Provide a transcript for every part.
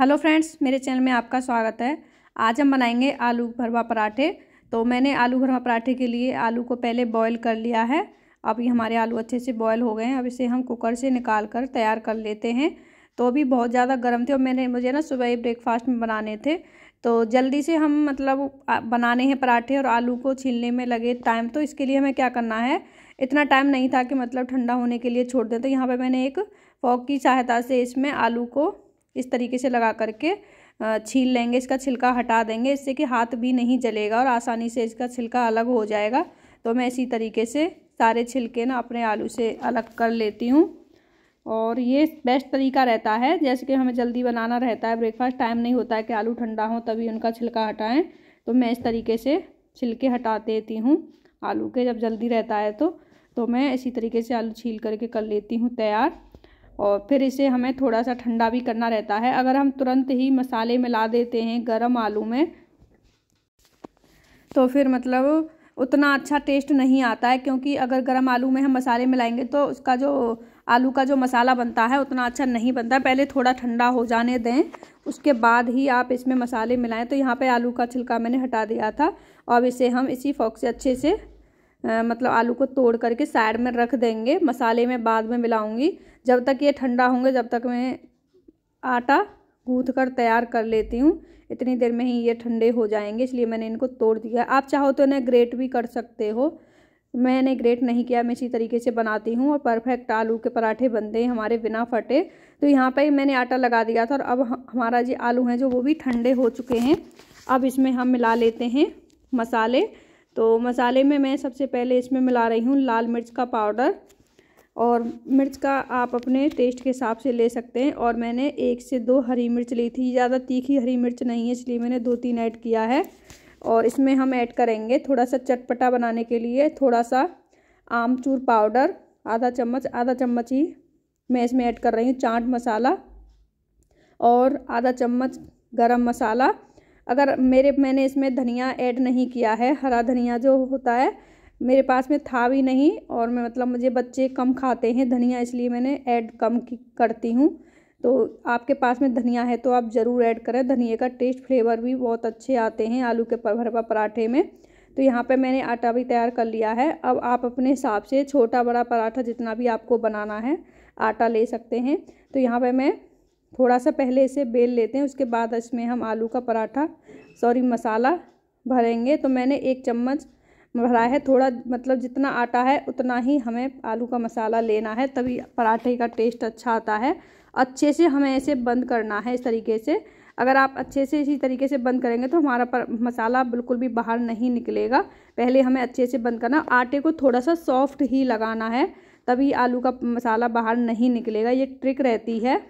hello friends मेरे channel में आपका स्वागत है आज हम बनाएंगे आलू भरवा पराठे तो मैंने आलू भरवा पराठे के लिए आलू को पहले बॉईल कर लिया है अब ये हमारे आलू अच्छे से बॉयल हो गए हैं अब इसे हम कुकर से निकाल कर तैयार कर लेते हैं तो अभी बहुत ज़्यादा गर्म थे और मैंने मुझे ना सुबह ही ब्रेकफास्ट में बनाने थे तो जल्दी से हम मतलब बनाने हैं पराठे और आलू को छीलने में लगे टाइम तो इसके लिए हमें क्या करना है इतना टाइम नहीं था कि मतलब ठंडा होने के लिए छोड़ दें तो यहाँ पर मैंने एक फॉक की सहायता से इसमें आलू को इस तरीके से लगा करके छील लेंगे इसका छिलका हटा देंगे इससे कि हाथ भी नहीं जलेगा और आसानी से इसका छिलका अलग हो जाएगा तो मैं इसी तरीके से सारे छिलके ना अपने आलू से अलग कर लेती हूँ और ये बेस्ट तरीका रहता है जैसे कि हमें जल्दी बनाना रहता है ब्रेकफास्ट टाइम नहीं होता है कि आलू ठंडा हो तभी उनका छिलका हटाएं तो मैं इस तरीके से छिलके हटा देती हूँ आलू के जब जल्दी रहता है तो तो मैं इसी तरीके से आलू छील करके कर लेती हूँ तैयार और फिर इसे हमें थोड़ा सा ठंडा भी करना रहता है अगर हम तुरंत ही मसाले मिला देते हैं गरम आलू में तो फिर मतलब उतना अच्छा टेस्ट नहीं आता है क्योंकि अगर गरम आलू में हम मसाले मिलाएंगे तो उसका जो आलू का जो मसाला बनता है उतना अच्छा नहीं बनता पहले थोड़ा ठंडा हो जाने दें उसके बाद ही आप इसमें मसाले मिलाएं तो यहाँ पे आलू का छिलका मैंने हटा दिया था अब इसे हम इसी फोक से अच्छे से मतलब आलू को तोड़ करके साइड में रख देंगे मसाले में बाद में मिलाऊंगी जब तक ये ठंडा होंगे जब तक मैं आटा गूँथ कर तैयार कर लेती हूँ इतनी देर में ही ये ठंडे हो जाएंगे इसलिए मैंने इनको तोड़ दिया आप चाहो तो इन्हें ग्रेट भी कर सकते हो मैंने ग्रेट नहीं किया मैं इसी तरीके से बनाती हूँ और परफेक्ट आलू के पराठे बनते हैं हमारे बिना फटे तो यहाँ पर मैंने आटा लगा दिया था और अब हमारा जो आलू हैं जो वो भी ठंडे हो चुके हैं अब इसमें हम मिला लेते हैं मसाले तो मसाले में मैं सबसे पहले इसमें मिला रही हूँ लाल मिर्च का पाउडर और मिर्च का आप अपने टेस्ट के हिसाब से ले सकते हैं और मैंने एक से दो हरी मिर्च ली थी ज़्यादा तीखी हरी मिर्च नहीं है इसलिए मैंने दो तीन ऐड किया है और इसमें हम ऐड करेंगे थोड़ा सा चटपटा बनाने के लिए थोड़ा सा आमचूर पाउडर आधा चम्मच आधा चम्मच ही मैं इसमें ऐड कर रही हूँ चाट मसाला और आधा चम्मच गरम मसाला अगर मेरे मैंने इसमें धनिया ऐड नहीं किया है हरा धनिया जो होता है मेरे पास में था भी नहीं और मैं मतलब मुझे बच्चे कम खाते हैं धनिया इसलिए मैंने ऐड कम करती हूँ तो आपके पास में धनिया है तो आप ज़रूर ऐड करें धनिए का टेस्ट फ्लेवर भी बहुत अच्छे आते हैं आलू के भरवा पराठे में तो यहाँ पे मैंने आटा भी तैयार कर लिया है अब आप अपने हिसाब से छोटा बड़ा पराठा जितना भी आपको बनाना है आटा ले सकते हैं तो यहाँ पर मैं थोड़ा सा पहले इसे बेल लेते हैं उसके बाद इसमें हम आलू का पराठा सॉरी मसाला भरेंगे तो मैंने एक चम्मच भरा है थोड़ा मतलब जितना आटा है उतना ही हमें आलू का मसाला लेना है तभी पराठे का टेस्ट अच्छा आता है अच्छे से हमें इसे बंद करना है इस तरीके से अगर आप अच्छे से इसी तरीके से बंद करेंगे तो हमारा पर, मसाला बिल्कुल भी बाहर नहीं निकलेगा पहले हमें अच्छे से बंद करना आटे को थोड़ा सा सॉफ्ट ही लगाना है तभी आलू का मसाला बाहर नहीं निकलेगा ये ट्रिक रहती है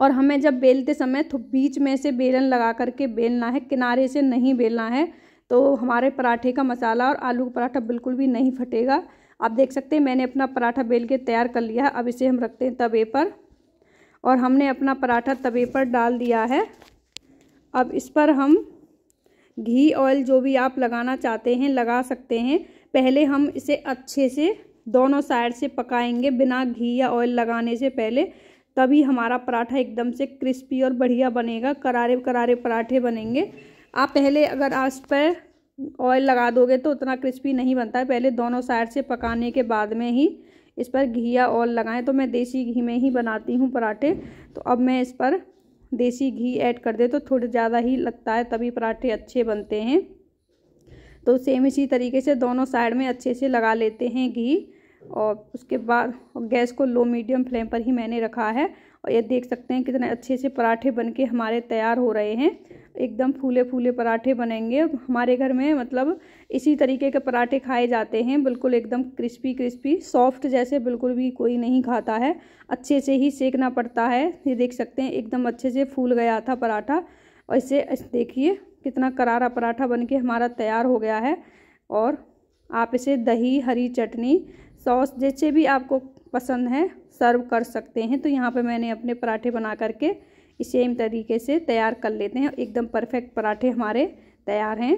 और हमें जब बेलते समय तो बीच में से बेलन लगा करके बेलना है किनारे से नहीं बेलना है तो हमारे पराठे का मसाला और आलू का पराठा बिल्कुल भी नहीं फटेगा आप देख सकते हैं मैंने अपना पराठा बेल के तैयार कर लिया है अब इसे हम रखते हैं तवे पर और हमने अपना पराठा तवे पर डाल दिया है अब इस पर हम घी ऑयल जो भी आप लगाना चाहते हैं लगा सकते हैं पहले हम इसे अच्छे से दोनों साइड से पकाएंगे बिना घी या ऑयल लगाने से पहले तभी हमारा पराठा एकदम से क्रिस्पी और बढ़िया बनेगा करारे करारे पराठे बनेंगे आप पहले अगर आस पर ऑयल लगा दोगे तो उतना क्रिस्पी नहीं बनता है पहले दोनों साइड से पकाने के बाद में ही इस पर घी या ऑयल लगाएं तो मैं देसी घी में ही बनाती हूँ पराठे तो अब मैं इस पर देसी घी ऐड कर दे तो थोड़े ज़्यादा ही लगता है तभी पराठे अच्छे बनते हैं तो सेम इसी तरीके से दोनों साइड में अच्छे से लगा लेते हैं घी और उसके बाद गैस को लो मीडियम फ्लेम पर ही मैंने रखा है और ये देख सकते हैं कितने अच्छे से पराठे बन के हमारे तैयार हो रहे हैं एकदम फूले फूले पराठे बनेंगे हमारे घर में मतलब इसी तरीके के पराठे खाए जाते हैं बिल्कुल एकदम क्रिस्पी क्रिस्पी सॉफ्ट जैसे बिल्कुल भी कोई नहीं खाता है अच्छे से ही सेकना पड़ता है ये देख सकते हैं एकदम अच्छे से फूल गया था पराठा और इसे देखिए कितना करारा पराठा बन के हमारा तैयार हो गया है और आप इसे दही हरी चटनी सॉस जैसे भी आपको पसंद है सर्व कर सकते हैं तो यहाँ पे मैंने अपने पराठे बना करके सेम तरीके से तैयार कर लेते हैं एकदम परफेक्ट पराठे हमारे तैयार हैं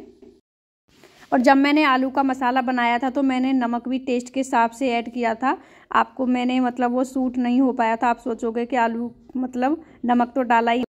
और जब मैंने आलू का मसाला बनाया था तो मैंने नमक भी टेस्ट के हिसाब से ऐड किया था आपको मैंने मतलब वो सूट नहीं हो पाया था आप सोचोगे कि आलू मतलब नमक तो डाला ही